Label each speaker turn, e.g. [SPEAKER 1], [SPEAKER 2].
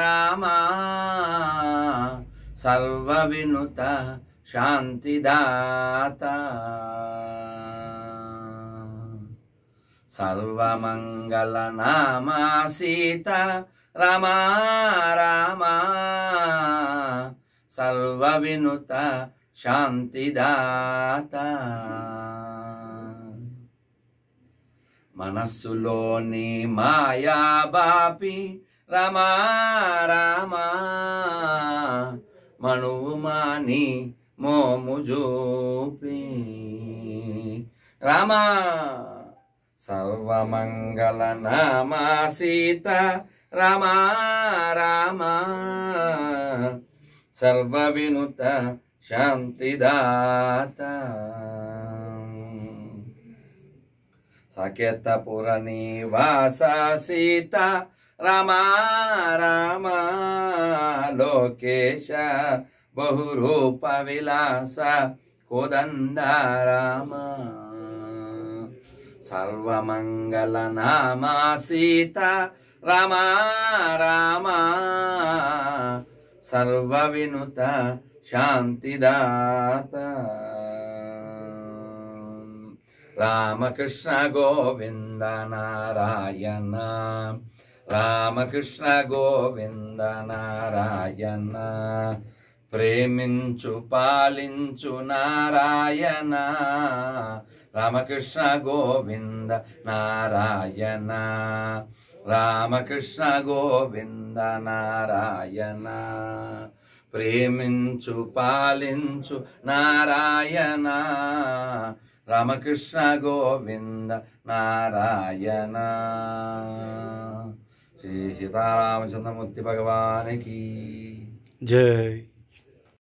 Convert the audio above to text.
[SPEAKER 1] రామ సర్వవినుత శాంతిదాత సర్వమంగళనామా సీత రమ రామ సర్వవినుత శాంతిదాత మనస్సులోని మాయాబాపి రామా రామా మనువు మాని మోము జోపి రామా సర్వమంగళ నామా సీత రామా రామా సర్వ వినుత శాంతిదాత సకేతపుర నివాస సీత रामा राम लोकेश बहुरूप विलास कोदण्ड राम सर्वमङ्गलनामा सीता रामा राम सर्वविनुत शान्तिदात रामकृष्ण गोविन्द नारायण రామకృష్ణ గోవింద నారాయణ ప్రేమించు పాలించు నారాయణ రామకృష్ణ గోవింద నారాయణ రామకృష్ణ గోవింద నారాయణ ప్రేమించు పాలించు నారాయణ రామకృష్ణ గోవింద నారాయణ శ్రీ సీతారామచంద్రమూర్తి భగవానికి జై